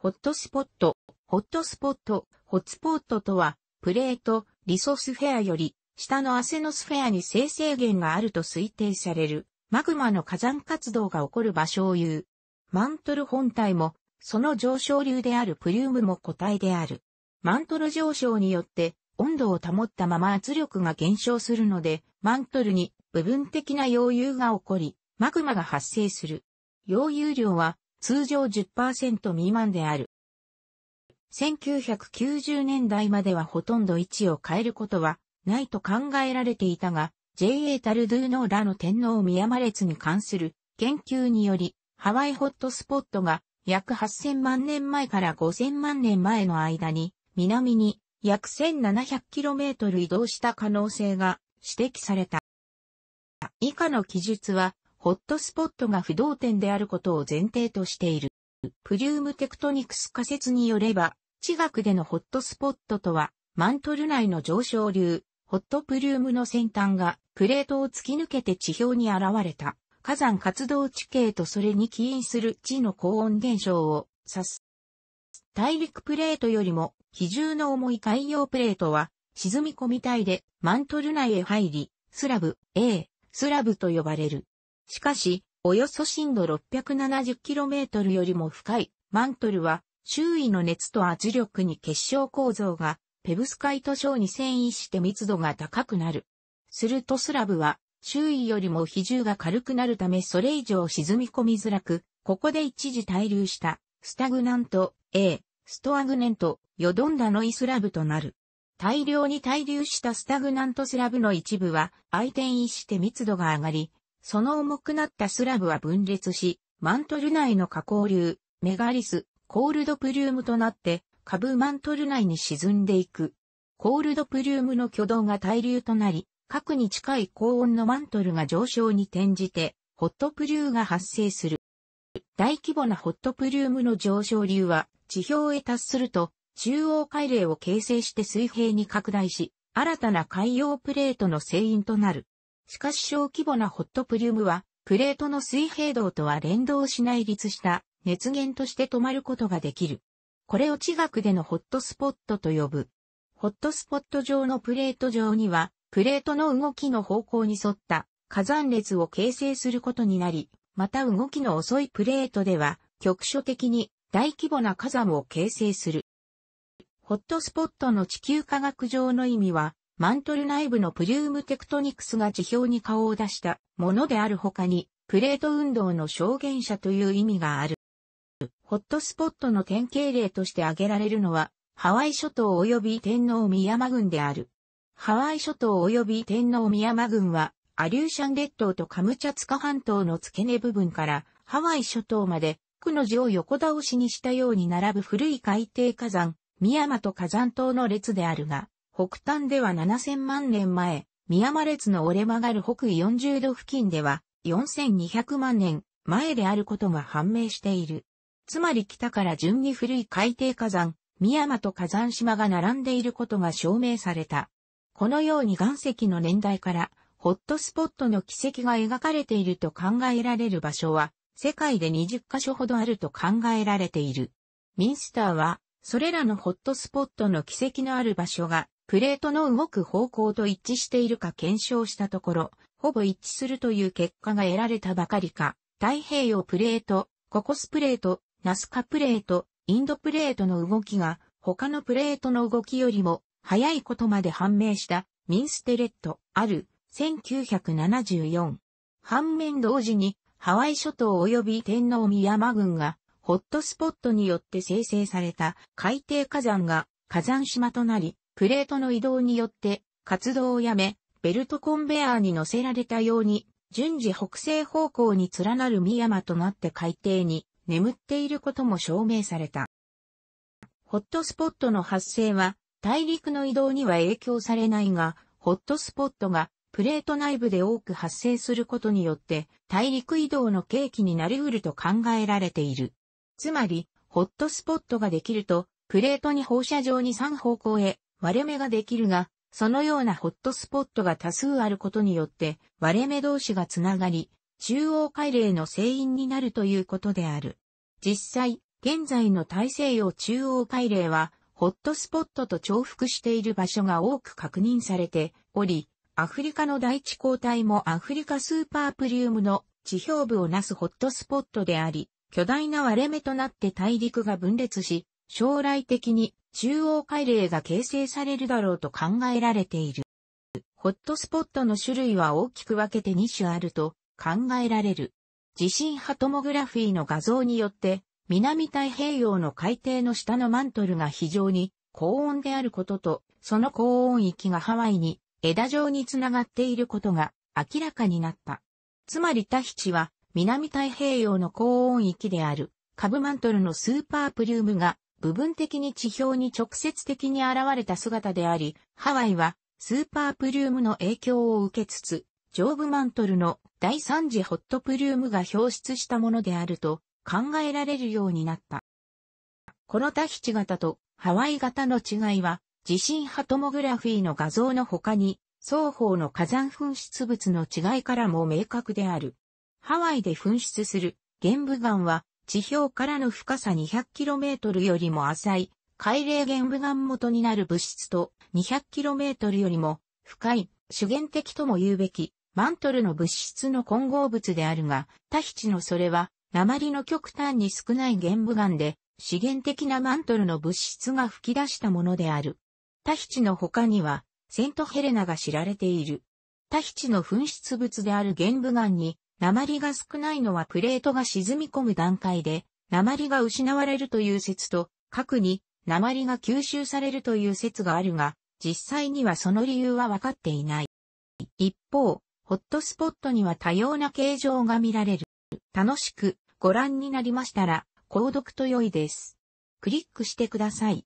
ホットスポット、ホットスポット、ホッツポットとは、プレート、リソスフェアより、下のアセノスフェアに生成源があると推定される、マグマの火山活動が起こる場所を言う。マントル本体も、その上昇流であるプリウムも個体である。マントル上昇によって、温度を保ったまま圧力が減少するので、マントルに部分的な溶融が起こり、マグマが発生する。溶融量は通常10%未満である。1990年代まではほとんど位置を変えることはないと考えられていたが、J.A. タルドゥーノーラの天皇宮間列に関する研究により、ハワイホットスポットが約8000万年前から5000万年前の間に南に約 1700km 移動した可能性が指摘された。以下の記述はホットスポットが不動点であることを前提としている。プリウムテクトニクス仮説によれば、地学でのホットスポットとは、マントル内の上昇流、ホットプリウムの先端がプレートを突き抜けて地表に現れた火山活動地形とそれに起因する地の高温現象を指す。大陸プレートよりも比重の重い海洋プレートは沈み込みいでマントル内へ入り、スラブ、A、スラブと呼ばれる。しかし、およそ深度 670km よりも深いマントルは、周囲の熱と圧力に結晶構造が、ペブスカイト症に遷移して密度が高くなる。するとスラブは、周囲よりも比重が軽くなるためそれ以上沈み込みづらく、ここで一時滞留した、スタグナント、A、ストアグネント、ヨドンダノイスラブとなる。大量に滞留したスタグナントスラブの一部は、相転移して密度が上がり、その重くなったスラブは分裂し、マントル内の下降流、メガリス、コールドプリウムとなって、下部マントル内に沈んでいく。コールドプリウムの挙動が対流となり、核に近い高温のマントルが上昇に転じて、ホットプリューが発生する。大規模なホットプリウムの上昇流は、地表へ達すると、中央海嶺を形成して水平に拡大し、新たな海洋プレートの成因となる。しかし小規模なホットプリウムは、プレートの水平動とは連動しない立した熱源として止まることができる。これを地学でのホットスポットと呼ぶ。ホットスポット上のプレート上には、プレートの動きの方向に沿った火山列を形成することになり、また動きの遅いプレートでは、局所的に大規模な火山を形成する。ホットスポットの地球科学上の意味は、マントル内部のプリウムテクトニクスが地表に顔を出したものである他に、プレート運動の証言者という意味がある。ホットスポットの典型例として挙げられるのは、ハワイ諸島及び天皇宮山郡である。ハワイ諸島及び天皇宮山郡は、アリューシャン列島とカムチャツカ半島の付け根部分から、ハワイ諸島まで、区の字を横倒しにしたように並ぶ古い海底火山、宮間と火山島の列であるが、北端では7000万年前、宮間列の折れ曲がる北緯40度付近では4200万年前であることが判明している。つまり北から順に古い海底火山、宮間と火山島が並んでいることが証明された。このように岩石の年代からホットスポットの奇跡が描かれていると考えられる場所は世界で20カ所ほどあると考えられている。ミンスターはそれらのホットスポットの奇跡のある場所がプレートの動く方向と一致しているか検証したところ、ほぼ一致するという結果が得られたばかりか、太平洋プレート、ココスプレート、ナスカプレート、インドプレートの動きが他のプレートの動きよりも早いことまで判明したミンステレットある1974。反面同時にハワイ諸島及び天皇宮山群がホットスポットによって生成された海底火山が火山島となりプレートの移動によって活動をやめ、ベルトコンベアーに乗せられたように、順次北西方向に連なる深山となって海底に眠っていることも証明された。ホットスポットの発生は大陸の移動には影響されないが、ホットスポットがプレート内部で多く発生することによって大陸移動の契機になりうると考えられている。つまり、ホットスポットができると、プレートに放射状に3方向へ割れ目ができるが、そのようなホットスポットが多数あることによって割れ目同士がつながり、中央海嶺の成因になるということである。実際、現在の大西洋中央海嶺は、ホットスポットと重複している場所が多く確認されており、アフリカの大地交代もアフリカスーパープリウムの地表部をなすホットスポットであり、巨大な割れ目となって大陸が分裂し、将来的に中央海嶺が形成されるだろうと考えられている。ホットスポットの種類は大きく分けて2種あると考えられる。地震波トモグラフィーの画像によって、南太平洋の海底の下のマントルが非常に高温であることと、その高温域がハワイに枝状につながっていることが明らかになった。つまりタヒチは南太平洋の高温域であるカブマントルのスーパープリウムが部分的に地表に直接的に現れた姿であり、ハワイはスーパープリュームの影響を受けつつ、上部マントルの第三次ホットプリュームが表出したものであると考えられるようになった。このタヒチ型とハワイ型の違いは、地震波トモグラフィーの画像の他に、双方の火山噴出物の違いからも明確である。ハワイで噴出する玄武岩は地表からの深さ 200km よりも浅い、海嶺玄武岩元になる物質と 200km よりも深い、主源的とも言うべき、マントルの物質の混合物であるが、タヒチのそれは、鉛の極端に少ない玄武岩で、資源的なマントルの物質が吹き出したものである。タヒチの他には、セントヘレナが知られている。タヒチの噴出物である玄武岩に、鉛が少ないのはプレートが沈み込む段階で、鉛が失われるという説と、核に鉛が吸収されるという説があるが、実際にはその理由はわかっていない。一方、ホットスポットには多様な形状が見られる。楽しくご覧になりましたら、購読と良いです。クリックしてください。